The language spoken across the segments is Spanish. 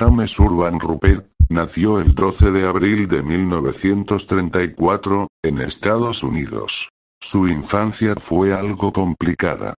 James Urban Rupert, nació el 12 de abril de 1934, en Estados Unidos. Su infancia fue algo complicada.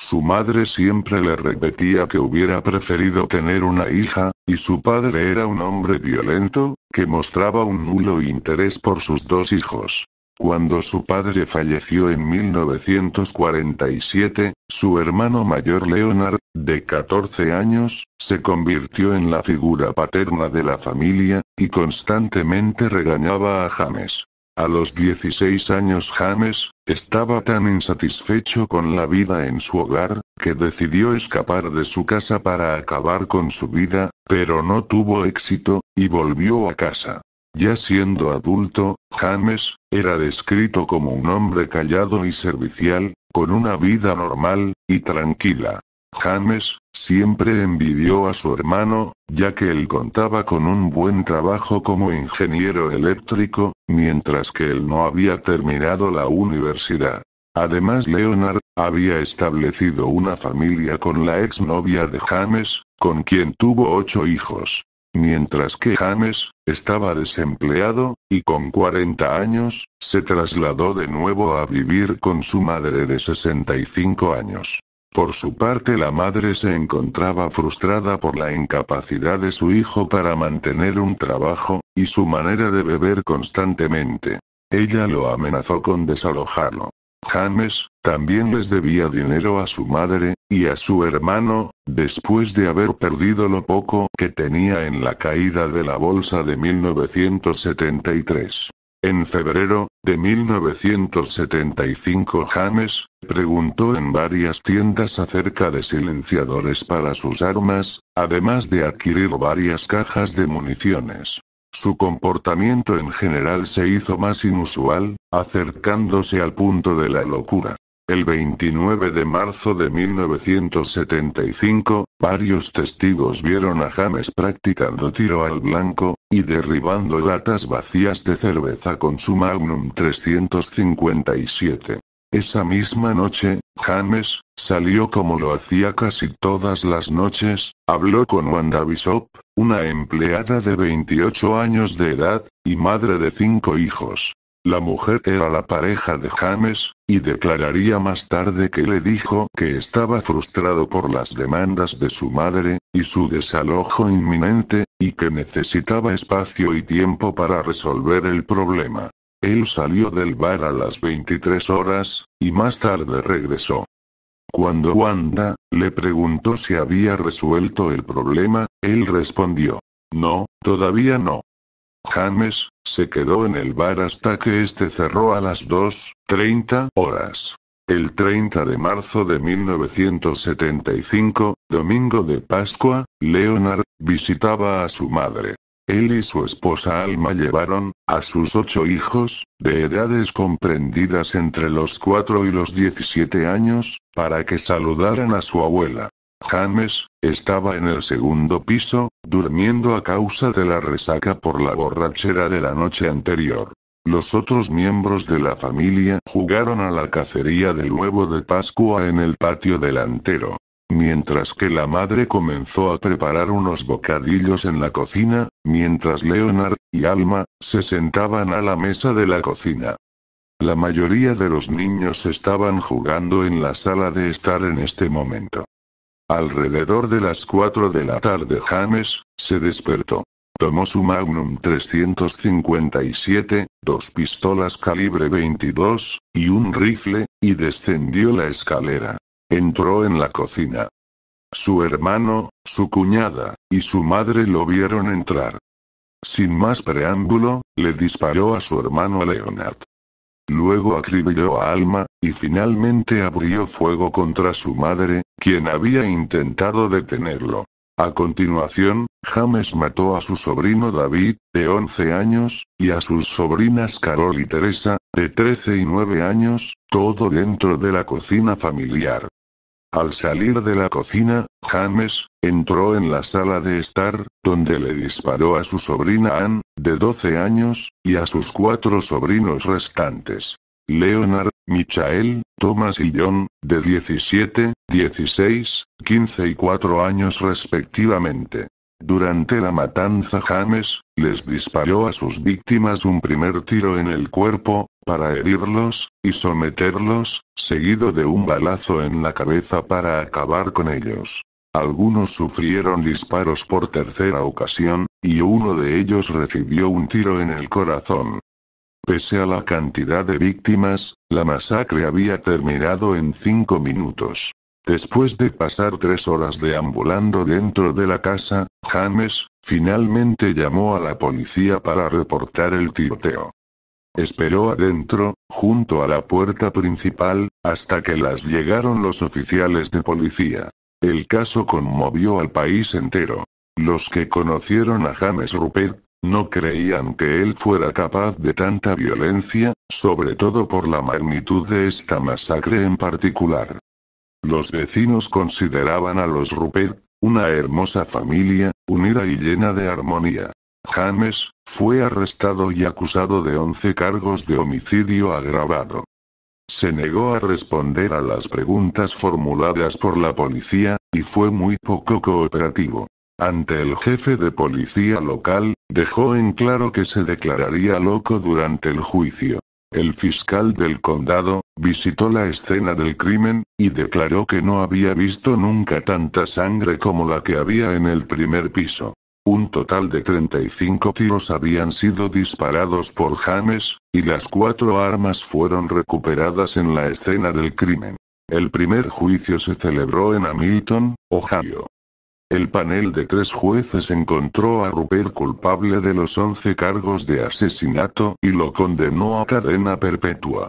Su madre siempre le repetía que hubiera preferido tener una hija, y su padre era un hombre violento, que mostraba un nulo interés por sus dos hijos. Cuando su padre falleció en 1947, su hermano mayor Leonard, de 14 años, se convirtió en la figura paterna de la familia, y constantemente regañaba a James. A los 16 años James, estaba tan insatisfecho con la vida en su hogar, que decidió escapar de su casa para acabar con su vida, pero no tuvo éxito, y volvió a casa. Ya siendo adulto, James, era descrito como un hombre callado y servicial, con una vida normal y tranquila. James, siempre envidió a su hermano, ya que él contaba con un buen trabajo como ingeniero eléctrico, mientras que él no había terminado la universidad. Además Leonard, había establecido una familia con la exnovia de James, con quien tuvo ocho hijos. Mientras que James, estaba desempleado, y con 40 años, se trasladó de nuevo a vivir con su madre de 65 años. Por su parte la madre se encontraba frustrada por la incapacidad de su hijo para mantener un trabajo, y su manera de beber constantemente. Ella lo amenazó con desalojarlo. James, también les debía dinero a su madre, y a su hermano, después de haber perdido lo poco que tenía en la caída de la bolsa de 1973. En febrero, de 1975 James, preguntó en varias tiendas acerca de silenciadores para sus armas, además de adquirir varias cajas de municiones. Su comportamiento en general se hizo más inusual, acercándose al punto de la locura. El 29 de marzo de 1975, varios testigos vieron a James practicando tiro al blanco, y derribando latas vacías de cerveza con su Magnum 357. Esa misma noche, James, salió como lo hacía casi todas las noches, habló con Wanda Bishop, una empleada de 28 años de edad, y madre de cinco hijos. La mujer era la pareja de James, y declararía más tarde que le dijo que estaba frustrado por las demandas de su madre, y su desalojo inminente, y que necesitaba espacio y tiempo para resolver el problema. Él salió del bar a las 23 horas, y más tarde regresó. Cuando Wanda, le preguntó si había resuelto el problema, él respondió. No, todavía no. James, se quedó en el bar hasta que este cerró a las 2.30 horas. El 30 de marzo de 1975, domingo de Pascua, Leonard, visitaba a su madre. Él y su esposa Alma llevaron, a sus ocho hijos, de edades comprendidas entre los cuatro y los diecisiete años, para que saludaran a su abuela. James, estaba en el segundo piso, durmiendo a causa de la resaca por la borrachera de la noche anterior. Los otros miembros de la familia jugaron a la cacería del huevo de Pascua en el patio delantero. Mientras que la madre comenzó a preparar unos bocadillos en la cocina, mientras Leonard y Alma se sentaban a la mesa de la cocina. La mayoría de los niños estaban jugando en la sala de estar en este momento. Alrededor de las 4 de la tarde James, se despertó. Tomó su Magnum 357, dos pistolas calibre 22, y un rifle, y descendió la escalera. Entró en la cocina. Su hermano, su cuñada, y su madre lo vieron entrar. Sin más preámbulo, le disparó a su hermano Leonard. Luego acribilló a Alma, y finalmente abrió fuego contra su madre, quien había intentado detenerlo. A continuación, James mató a su sobrino David, de 11 años, y a sus sobrinas Carol y Teresa, de 13 y 9 años, todo dentro de la cocina familiar. Al salir de la cocina, James, entró en la sala de estar, donde le disparó a su sobrina Anne, de 12 años, y a sus cuatro sobrinos restantes. Leonard, Michael, Thomas y John, de 17, 16, 15 y 4 años respectivamente. Durante la matanza James, les disparó a sus víctimas un primer tiro en el cuerpo, para herirlos, y someterlos, seguido de un balazo en la cabeza para acabar con ellos. Algunos sufrieron disparos por tercera ocasión, y uno de ellos recibió un tiro en el corazón. Pese a la cantidad de víctimas, la masacre había terminado en cinco minutos. Después de pasar tres horas deambulando dentro de la casa, James, finalmente llamó a la policía para reportar el tiroteo. Esperó adentro, junto a la puerta principal, hasta que las llegaron los oficiales de policía. El caso conmovió al país entero. Los que conocieron a James Rupert, no creían que él fuera capaz de tanta violencia, sobre todo por la magnitud de esta masacre en particular. Los vecinos consideraban a los Rupert, una hermosa familia, unida y llena de armonía. James, fue arrestado y acusado de 11 cargos de homicidio agravado. Se negó a responder a las preguntas formuladas por la policía, y fue muy poco cooperativo. Ante el jefe de policía local, dejó en claro que se declararía loco durante el juicio. El fiscal del condado, visitó la escena del crimen, y declaró que no había visto nunca tanta sangre como la que había en el primer piso. Un total de 35 tiros habían sido disparados por James, y las cuatro armas fueron recuperadas en la escena del crimen. El primer juicio se celebró en Hamilton, Ohio. El panel de tres jueces encontró a Rupert culpable de los 11 cargos de asesinato, y lo condenó a cadena perpetua.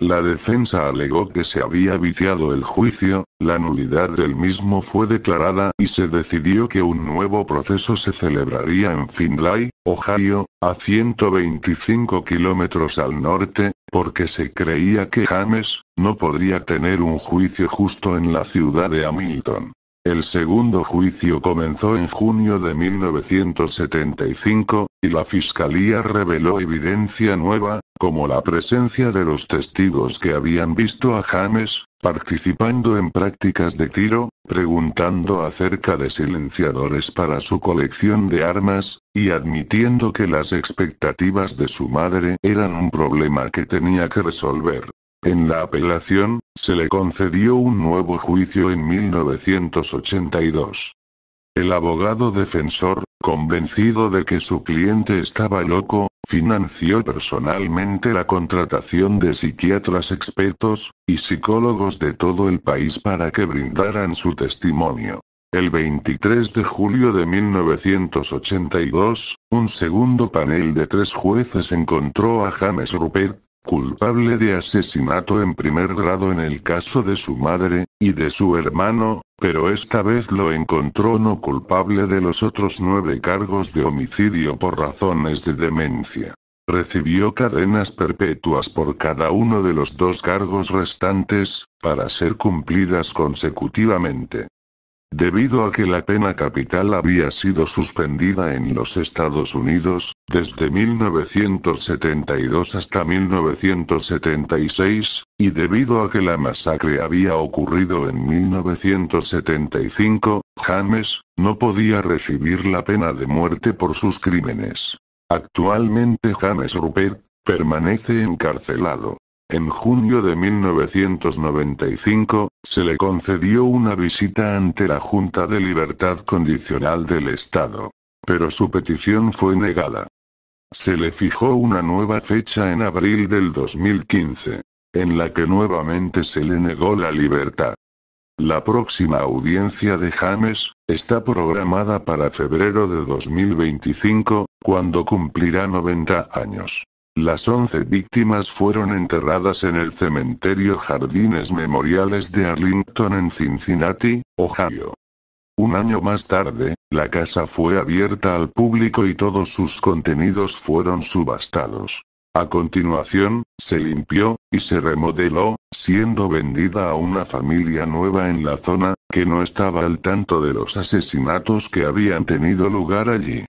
La defensa alegó que se había viciado el juicio, la nulidad del mismo fue declarada y se decidió que un nuevo proceso se celebraría en Findlay, Ohio, a 125 kilómetros al norte, porque se creía que James no podría tener un juicio justo en la ciudad de Hamilton. El segundo juicio comenzó en junio de 1975, y la fiscalía reveló evidencia nueva, como la presencia de los testigos que habían visto a James, participando en prácticas de tiro, preguntando acerca de silenciadores para su colección de armas, y admitiendo que las expectativas de su madre eran un problema que tenía que resolver. En la apelación, se le concedió un nuevo juicio en 1982. El abogado defensor, convencido de que su cliente estaba loco, financió personalmente la contratación de psiquiatras expertos y psicólogos de todo el país para que brindaran su testimonio. El 23 de julio de 1982, un segundo panel de tres jueces encontró a James Rupert culpable de asesinato en primer grado en el caso de su madre, y de su hermano, pero esta vez lo encontró no culpable de los otros nueve cargos de homicidio por razones de demencia. Recibió cadenas perpetuas por cada uno de los dos cargos restantes, para ser cumplidas consecutivamente. Debido a que la pena capital había sido suspendida en los Estados Unidos, desde 1972 hasta 1976, y debido a que la masacre había ocurrido en 1975, James, no podía recibir la pena de muerte por sus crímenes. Actualmente James Rupert, permanece encarcelado. En junio de 1995, se le concedió una visita ante la Junta de Libertad Condicional del Estado. Pero su petición fue negada. Se le fijó una nueva fecha en abril del 2015, en la que nuevamente se le negó la libertad. La próxima audiencia de James, está programada para febrero de 2025, cuando cumplirá 90 años. Las once víctimas fueron enterradas en el cementerio Jardines Memoriales de Arlington en Cincinnati, Ohio. Un año más tarde, la casa fue abierta al público y todos sus contenidos fueron subastados. A continuación, se limpió, y se remodeló, siendo vendida a una familia nueva en la zona, que no estaba al tanto de los asesinatos que habían tenido lugar allí.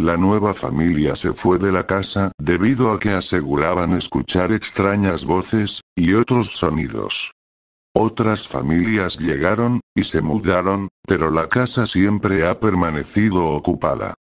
La nueva familia se fue de la casa, debido a que aseguraban escuchar extrañas voces, y otros sonidos. Otras familias llegaron, y se mudaron, pero la casa siempre ha permanecido ocupada.